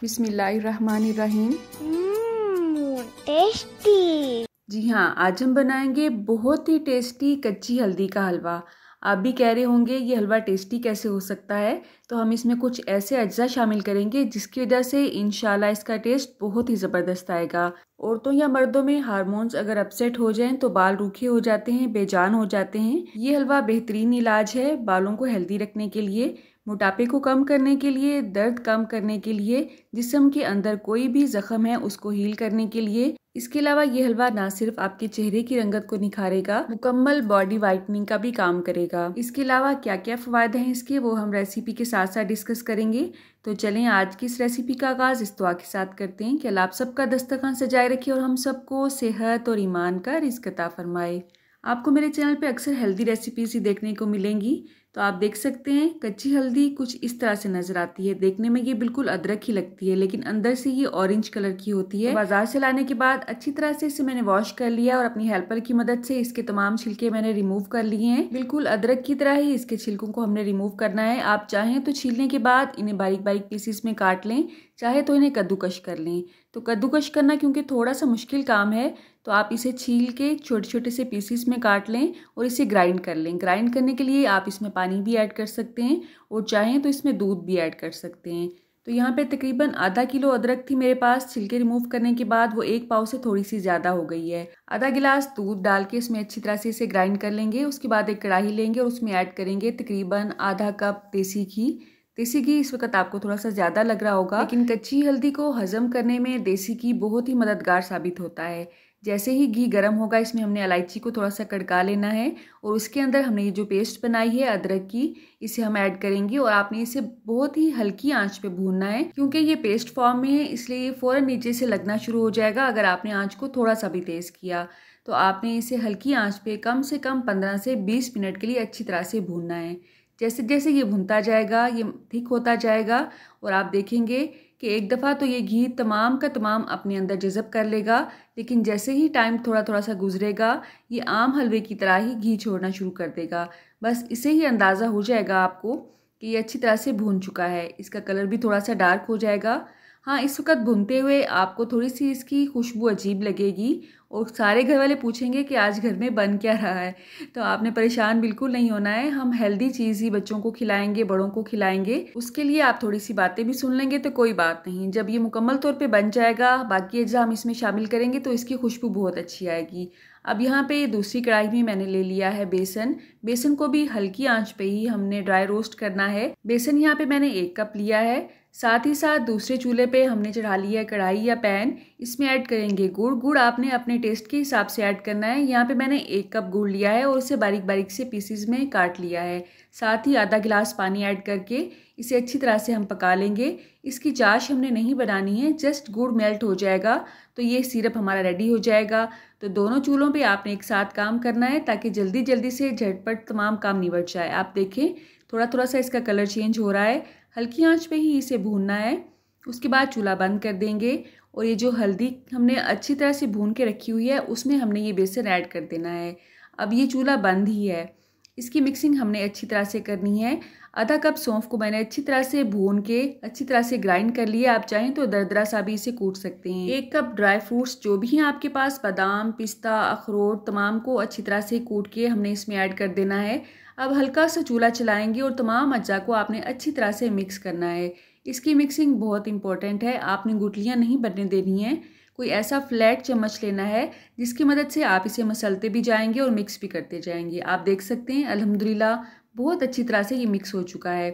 बिस्मिल्लाहिर्रहमानिर्रहीम tasty mmm, जी हाँ आज हम बनाएंगे बहुत ही टेस्टी कच्ची हल्दी का हलवा आप भी कह रहे होंगे ये हलवा टेस्टी कैसे हो सकता है तो हम इसमें कुछ ऐसे अज्जा शामिल करेंगे जिसकी वजह से इनशाला इसका टेस्ट बहुत ही ज़बरदस्त आएगा औरतों या मर्दों में हार्मोन्स अगर अपसेट हो जाएं तो बाल रूखे हो जाते हैं बेजान हो जाते हैं ये हलवा बेहतरीन इलाज है बालों को हेल्दी रखने के लिए मोटापे को कम करने के लिए दर्द कम करने के लिए जिसम के अंदर कोई भी जख्म है उसको हील करने के लिए इसके अलावा ये हलवा ना सिर्फ आपके चेहरे की रंगत को निखारेगा मुकम्मल बॉडी वाइटनिंग का भी काम करेगा इसके अलावा क्या क्या फायदे हैं इसके वो हम रेसिपी के साथ साथ डिस्कस करेंगे तो चलें आज की इस रेसिपी का आगाज़ इस दुआ के साथ करते हैं कि आप सबका दस्तखान सजाए रखे और हम सबको सेहत और ईमान का रिस्कता फरमाए आपको मेरे चैनल पे अक्सर हेल्दी रेसिपीज़ ही देखने को मिलेंगी तो आप देख सकते हैं कच्ची हल्दी कुछ इस तरह से नज़र आती है देखने में ये बिल्कुल अदरक ही लगती है लेकिन अंदर से ये ऑरेंज कलर की होती है तो बाजार से लाने के बाद अच्छी तरह से इसे मैंने वॉश कर लिया और अपनी हेल्पर की मदद से इसके तमाम छिलके मैंने रिमूव कर लिए हैं बिल्कुल अदरक की तरह ही इसके छिलकों को हमने रिमूव करना है आप चाहें तो छीलने के बाद इन्हें बारीक बारीक पीसीस में काट लें चाहे तो इन्हें कद्दूकश कर लें तो कद्दूकश करना क्योंकि थोड़ा सा मुश्किल काम है तो आप इसे छील के छोटे छोटे से पीसीस में काट लें और इसे ग्राइंड कर लें ग्राइंड करने के लिए आप इसमें पानी भी ऐड कर सकते हैं और चाहें तो इसमें दूध भी ऐड कर सकते हैं तो यहाँ पे तकरीबन आधा किलो अदरक थी मेरे पास छिलके रिमूव करने के बाद वो एक पाव से थोड़ी सी ज़्यादा हो गई है आधा गिलास दूध डाल के इसमें अच्छी तरह से इसे ग्राइंड कर लेंगे उसके बाद एक कढ़ाई लेंगे और उसमें ऐड करेंगे तकरीबन आधा कप देसी घी देसी घी इस वक्त आपको थोड़ा सा ज़्यादा लग रहा होगा लेकिन कच्ची हल्दी को हजम करने में देसी घी बहुत ही मददगार साबित होता है जैसे ही घी गर्म होगा इसमें हमने इलायची को थोड़ा सा कड़का लेना है और उसके अंदर हमने ये जो पेस्ट बनाई है अदरक की इसे हम ऐड करेंगे और आपने इसे बहुत ही हल्की आंच पे भूनना है क्योंकि ये पेस्ट फॉर्म में है इसलिए ये फ़ौरन नीचे से लगना शुरू हो जाएगा अगर आपने आँच को थोड़ा सा भी तेज़ किया तो आपने इसे हल्की आँच पर कम से कम पंद्रह से बीस मिनट के लिए अच्छी तरह से भूनना है जैसे जैसे ये भुनता जाएगा ये ठीक होता जाएगा और आप देखेंगे कि एक दफ़ा तो ये घी तमाम का तमाम अपने अंदर जज़ब कर लेगा लेकिन जैसे ही टाइम थोड़ा थोड़ा सा गुजरेगा ये आम हलवे की तरह ही घी छोड़ना शुरू कर देगा बस इसे ही अंदाज़ा हो जाएगा आपको कि ये अच्छी तरह से भून चुका है इसका कलर भी थोड़ा सा डार्क हो जाएगा हाँ इस वक्त भूनते हुए आपको थोड़ी सी इसकी खुशबू अजीब लगेगी और सारे घर वाले पूछेंगे कि आज घर में बन क्या रहा है तो आपने परेशान बिल्कुल नहीं होना है हम हेल्दी चीज़ ही बच्चों को खिलाएंगे बड़ों को खिलाएंगे उसके लिए आप थोड़ी सी बातें भी सुन लेंगे तो कोई बात नहीं जब ये मुकम्मल तौर पे बन जाएगा बाकी अज्जा हम इसमें शामिल करेंगे तो इसकी खुशबू बहुत अच्छी आएगी अब यहाँ पे दूसरी कढ़ाई भी मैंने ले लिया है बेसन बेसन को भी हल्की आंच पे ही हमने ड्राई रोस्ट करना है बेसन यहाँ पे मैंने एक कप लिया है साथ ही साथ दूसरे चूल्हे पे हमने चढ़ा लिया कढ़ाई या पैन इसमें ऐड करेंगे गुड़ गुड़ आपने अपने टेस्ट के हिसाब से ऐड करना है यहाँ पे मैंने एक कप गुड़ लिया है और इसे बारीक बारीक से पीसीज में काट लिया है साथ ही आधा गिलास पानी ऐड करके इसे अच्छी तरह से हम पका लेंगे इसकी चाश हमने नहीं बनानी है जस्ट गुड़ मेल्ट हो जाएगा तो ये सिरप हमारा रेडी हो जाएगा तो दोनों चूल्हों पर आपने एक साथ काम करना है ताकि जल्दी जल्दी से झटपट तमाम काम निबट जाए आप देखें थोड़ा थोड़ा सा इसका कलर चेंज हो रहा है हल्की आंच पे ही इसे भूनना है उसके बाद चूल्हा बंद कर देंगे और ये जो हल्दी हमने अच्छी तरह से भून के रखी हुई है उसमें हमने ये बेसन ऐड कर देना है अब ये चूल्हा बंद ही है इसकी मिक्सिंग हमने अच्छी तरह से करनी है आधा कप सौंफ को मैंने अच्छी तरह से भून के अच्छी तरह से ग्राइंड कर लिया आप चाहें तो दरदरा सा भी इसे कूट सकते हैं एक कप ड्राई फ्रूट्स जो भी हैं आपके पास बादाम पिस्ता अखरोट तमाम को अच्छी तरह से कूट के हमने इसमें ऐड कर देना है अब हल्का सा चूल्हा चलाएंगे और तमाम अज्जा को आपने अच्छी तरह से मिक्स करना है इसकी मिक्सिंग बहुत इंपॉर्टेंट है आपने गुटलियाँ नहीं बनने देनी है कोई ऐसा फ्लैट चम्मच लेना है जिसकी मदद से आप इसे मसलते भी जाएंगे और मिक्स भी करते जाएंगे आप देख सकते हैं अलहमदिल्ला बहुत अच्छी तरह से ये मिक्स हो चुका है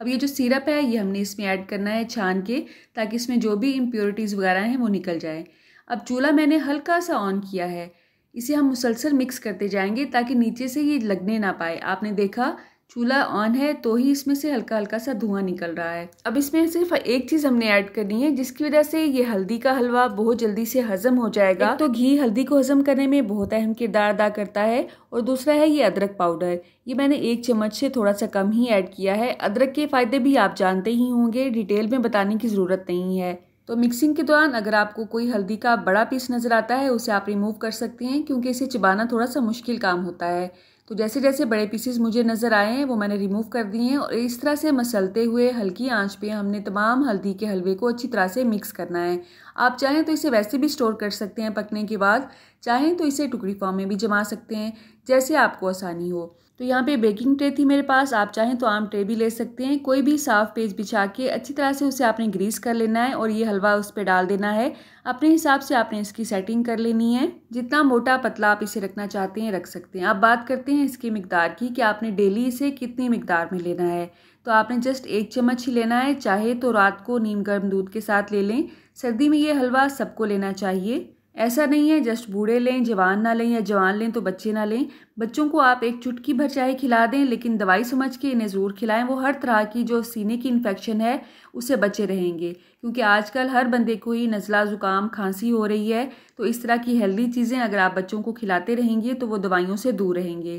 अब ये जो सिरप है ये हमने इसमें ऐड करना है छान के ताकि इसमें जो भी इम्प्योरिटीज़ वगैरह हैं वो निकल जाए अब चूल्हा मैंने हल्का सा ऑन किया है इसे हम मुसलसल मिक्स करते जाएंगे ताकि नीचे से ये लगने ना पाए आपने देखा चूल्हा ऑन है तो ही इसमें से हल्का हल्का सा धुआं निकल रहा है अब इसमें सिर्फ एक चीज़ हमने ऐड करनी है जिसकी वजह से ये हल्दी का हलवा बहुत जल्दी से हजम हो जाएगा तो घी हल्दी को हजम करने में बहुत अहम किरदार अदा करता है और दूसरा है ये अदरक पाउडर ये मैंने एक चम्मच से थोड़ा सा कम ही ऐड किया है अदरक के फ़ायदे भी आप जानते ही होंगे डिटेल में बताने की ज़रूरत नहीं है तो मिक्सिंग के दौरान अगर आपको कोई हल्दी का बड़ा पीस नज़र आता है उसे आप रिमूव कर सकते हैं क्योंकि इसे चिबाना थोड़ा सा मुश्किल काम होता है तो जैसे जैसे बड़े पीसेस मुझे नज़र आए हैं वो मैंने रिमूव कर दिए हैं और इस तरह से मसलते हुए हल्की आंच पे हमने तमाम हल्दी के हलवे को अच्छी तरह से मिक्स करना है आप चाहें तो इसे वैसे भी स्टोर कर सकते हैं पकने के बाद चाहें तो इसे टुकड़ी फॉर्म में भी जमा सकते हैं जैसे आपको आसानी हो तो यहाँ पे बेकिंग ट्रे थी मेरे पास आप चाहें तो आम ट्रे भी ले सकते हैं कोई भी साफ पेज बिछा के अच्छी तरह से उसे आपने ग्रीस कर लेना है और ये हलवा उस पर डाल देना है अपने हिसाब से आपने इसकी सेटिंग कर लेनी है जितना मोटा पतला आप इसे रखना चाहते हैं रख सकते हैं आप बात करते हैं इसकी मकदार की कि आपने डेली इसे कितनी मकदार में लेना है तो आपने जस्ट एक चम्मच ही लेना है चाहे तो रात को नीम गर्म दूध के साथ ले लें सर्दी में ये हलवा सबको लेना चाहिए ऐसा नहीं है जस्ट बूढ़े लें जवान ना लें या जवान लें तो बच्चे ना लें बच्चों को आप एक चुटकी भर चाहे खिला दें लेकिन दवाई समझ के इन्हें ज़रूर खिलाएं वो हर तरह की जो सीने की इन्फेक्शन है उससे बचे रहेंगे क्योंकि आजकल हर बंदे को ही नज़ला ज़ुकाम खांसी हो रही है तो इस तरह की हेल्दी चीज़ें अगर आप बच्चों को खिलाते रहेंगे तो वो दवाइयों से दूर रहेंगे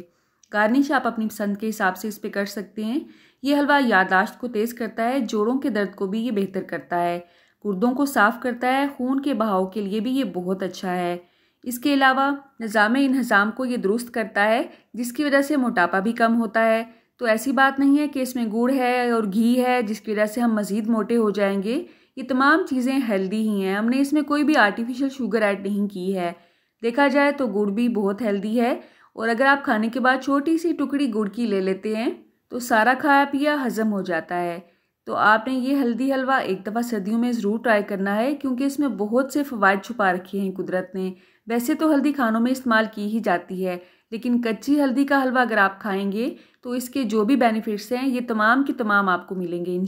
गार्निश आप अपनी पसंद के हिसाब से इस पर कर सकते हैं ये हलवा याददाश्त को तेज़ करता है जोड़ों के दर्द को भी ये बेहतर करता है गुर्दों को साफ़ करता है खून के बहाव के लिए भी ये बहुत अच्छा है इसके अलावा निज़ाम इन्हज़ाम को ये दुरुस्त करता है जिसकी वजह से मोटापा भी कम होता है तो ऐसी बात नहीं है कि इसमें गुड़ है और घी है जिसकी वजह से हम मज़ीद मोटे हो जाएंगे ये तमाम चीज़ें हेल्दी ही हैं हमने इसमें कोई भी आर्टिफिशियल शुगर ऐड नहीं की है देखा जाए तो गुड़ भी बहुत हेल्दी है और अगर आप खाने के बाद छोटी सी टुकड़ी गुड़ की ले लेते हैं तो सारा खाया पिया हज़म हो जाता है तो आपने ये हल्दी हलवा एक दफ़ा सर्दियों में ज़रूर ट्राई करना है क्योंकि इसमें बहुत से फ़वाद छुपा रखे हैं कुदरत ने वैसे तो हल्दी खानों में इस्तेमाल की ही जाती है लेकिन कच्ची हल्दी का हलवा अगर आप खाएंगे तो इसके जो भी बेनिफिट्स हैं ये तमाम के तमाम आपको मिलेंगे इन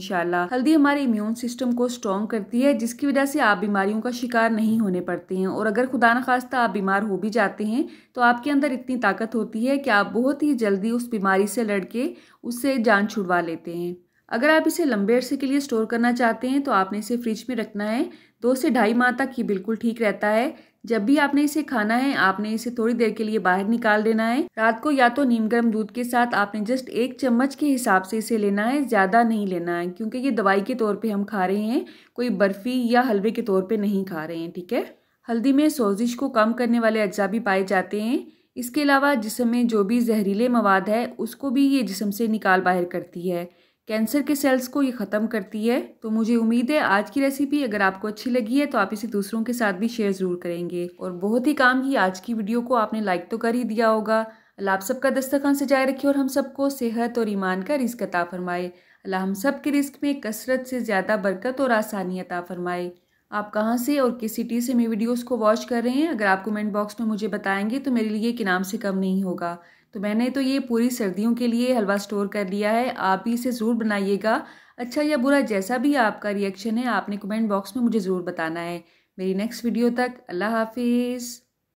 हल्दी हमारे इम्यून सिस्टम को स्ट्रॉन्ग करती है जिसकी वजह से आप बीमारियों का शिकार नहीं होने पड़ते हैं और अगर खुदा न खास्ता आप बीमार हो भी जाते हैं तो आपके अंदर इतनी ताकत होती है कि आप बहुत ही जल्दी उस बीमारी से लड़ के उससे जान छुड़वा लेते हैं अगर आप इसे लंबे अरसे के लिए स्टोर करना चाहते हैं तो आपने इसे फ्रिज में रखना है दो से ढाई माह तक ये बिल्कुल ठीक रहता है जब भी आपने इसे खाना है आपने इसे थोड़ी देर के लिए बाहर निकाल देना है रात को या तो नीम गर्म दूध के साथ आपने जस्ट एक चम्मच के हिसाब से इसे लेना है ज़्यादा नहीं लेना है क्योंकि ये दवाई के तौर पर हम खा रहे हैं कोई बर्फ़ी या हलवे के तौर पर नहीं खा रहे हैं ठीक है हल्दी में सोजिश को कम करने वाले अज्जा भी पाए जाते हैं इसके अलावा जिसम में जो भी जहरीले मवाद है उसको भी ये जिसम से निकाल बाहर करती है कैंसर के सेल्स को ये ख़त्म करती है तो मुझे उम्मीद है आज की रेसिपी अगर आपको अच्छी लगी है तो आप इसे दूसरों के साथ भी शेयर ज़रूर करेंगे और बहुत ही काम की आज की वीडियो को आपने लाइक तो कर ही दिया होगा अल्लाह आप सबका दस्तखान सजाए रखिए और हम सबको सेहत और ईमान का रिस्क अता फरमाए अल्लाह हम सब के रिस्क में कसरत से ज़्यादा बरकत और आसानी अता फरमाए आप कहाँ से और किस सिटी से मेरी वीडियोस को वॉच कर रहे हैं अगर आप कमेंट बॉक्स में मुझे बताएंगे तो मेरे लिए कि नाम से कम नहीं होगा तो मैंने तो ये पूरी सर्दियों के लिए हलवा स्टोर कर लिया है आप भी इसे ज़रूर बनाइएगा अच्छा या बुरा जैसा भी आपका रिएक्शन है आपने कमेंट बॉक्स में मुझे ज़रूर बताना है मेरी नेक्स्ट वीडियो तक अल्लाह हाफिज़